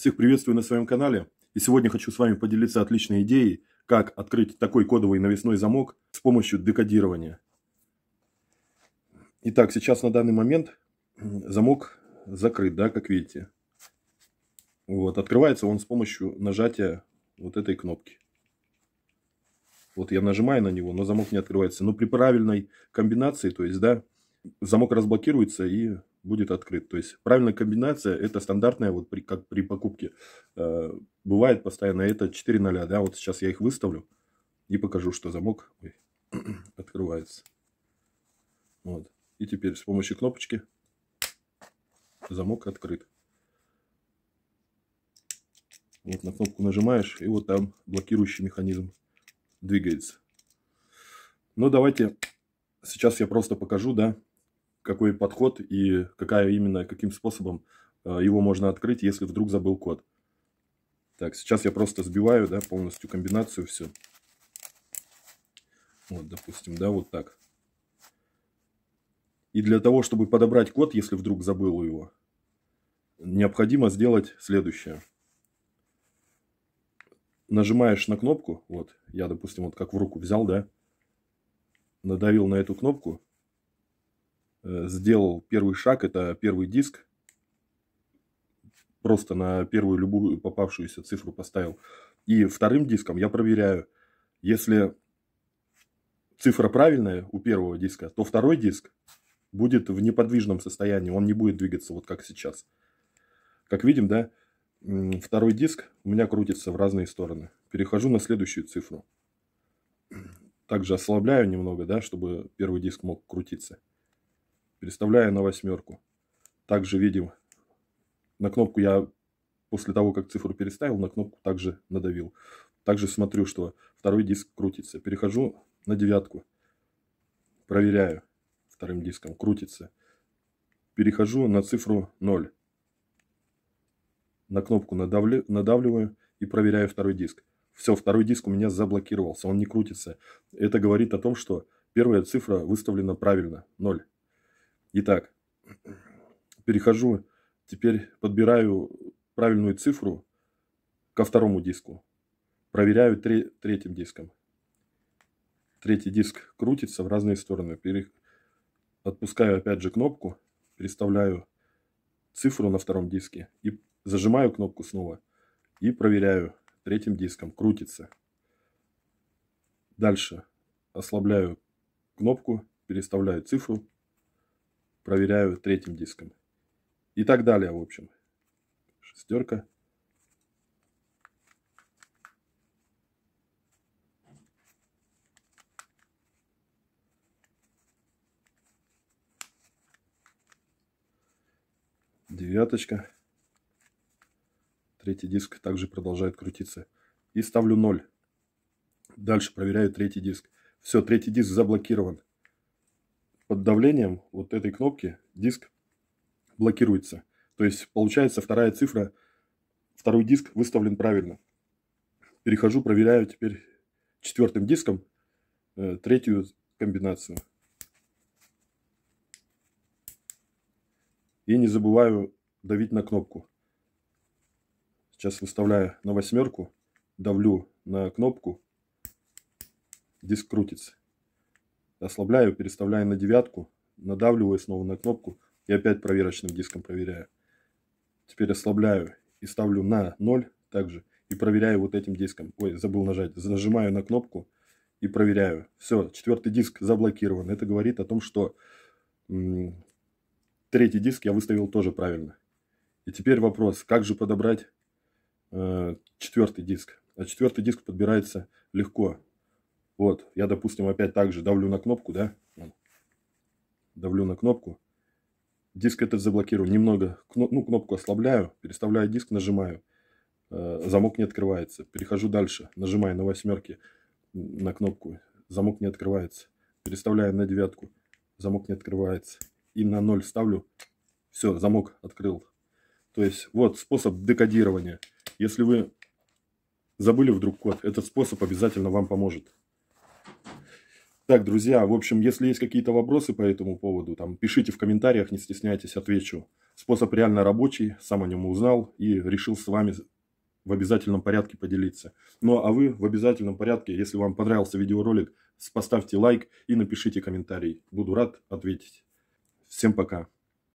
Всех приветствую на своем канале. И сегодня хочу с вами поделиться отличной идеей, как открыть такой кодовый навесной замок с помощью декодирования. Итак, сейчас на данный момент замок закрыт, да, как видите. Вот, открывается он с помощью нажатия вот этой кнопки. Вот я нажимаю на него, но замок не открывается. Но при правильной комбинации, то есть, да, замок разблокируется и будет открыт. То есть правильная комбинация это стандартная, вот при, как при покупке. Э, бывает постоянно это 4 0, да, вот сейчас я их выставлю и покажу, что замок ой, открывается. Вот. И теперь с помощью кнопочки замок открыт. Вот на кнопку нажимаешь, и вот там блокирующий механизм двигается. но ну, давайте сейчас я просто покажу, да, какой подход и какая именно, каким способом э, его можно открыть, если вдруг забыл код. Так, сейчас я просто сбиваю, да, полностью комбинацию все. Вот, допустим, да, вот так. И для того, чтобы подобрать код, если вдруг забыл его, необходимо сделать следующее. Нажимаешь на кнопку, вот, я, допустим, вот как в руку взял, да, надавил на эту кнопку, Э, сделал первый шаг, это первый диск. Просто на первую любую попавшуюся цифру поставил. И вторым диском я проверяю, если цифра правильная у первого диска, то второй диск будет в неподвижном состоянии, он не будет двигаться вот как сейчас. Как видим, да, второй диск у меня крутится в разные стороны. Перехожу на следующую цифру. Также ослабляю немного, да, чтобы первый диск мог крутиться переставляя на восьмерку. Также видим, на кнопку я после того, как цифру переставил, на кнопку также надавил. Также смотрю, что второй диск крутится. Перехожу на девятку, проверяю вторым диском, крутится. Перехожу на цифру 0. На кнопку надавлю, надавливаю и проверяю второй диск. Все, второй диск у меня заблокировался, он не крутится. Это говорит о том, что первая цифра выставлена правильно, 0. Итак, перехожу, теперь подбираю правильную цифру ко второму диску. Проверяю тре- третьим диском. Третий диск крутится в разные стороны. Пере- отпускаю опять же кнопку, переставляю цифру на втором диске и зажимаю кнопку снова и проверяю третьим диском. Крутится. Дальше ослабляю кнопку, переставляю цифру, проверяю третьим диском. И так далее, в общем. Шестерка. Девяточка. Третий диск также продолжает крутиться. И ставлю 0. Дальше проверяю третий диск. Все, третий диск заблокирован под давлением вот этой кнопки диск блокируется. То есть получается вторая цифра, второй диск выставлен правильно. Перехожу, проверяю теперь четвертым диском э, третью комбинацию. И не забываю давить на кнопку. Сейчас выставляю на восьмерку, давлю на кнопку, диск крутится. Ослабляю, переставляю на девятку, надавливаю снова на кнопку и опять проверочным диском проверяю. Теперь ослабляю и ставлю на 0 также и проверяю вот этим диском. Ой, забыл нажать. Нажимаю на кнопку и проверяю. Все, четвертый диск заблокирован. Это говорит о том, что третий диск я выставил тоже правильно. И теперь вопрос, как же подобрать э, четвертый диск? А четвертый диск подбирается легко. Вот, я, допустим, опять также давлю на кнопку, да? Давлю на кнопку. Диск этот заблокирую. Немного, ну, кнопку ослабляю, переставляю диск, нажимаю. Э, замок не открывается. Перехожу дальше, нажимаю на восьмерке на кнопку. Замок не открывается. Переставляю на девятку. Замок не открывается. И на ноль ставлю. Все, замок открыл. То есть, вот способ декодирования. Если вы забыли вдруг код, этот способ обязательно вам поможет. Так, друзья, в общем, если есть какие-то вопросы по этому поводу, там, пишите в комментариях, не стесняйтесь, отвечу. Способ реально рабочий, сам о нем узнал и решил с вами в обязательном порядке поделиться. Ну, а вы в обязательном порядке, если вам понравился видеоролик, поставьте лайк и напишите комментарий. Буду рад ответить. Всем пока.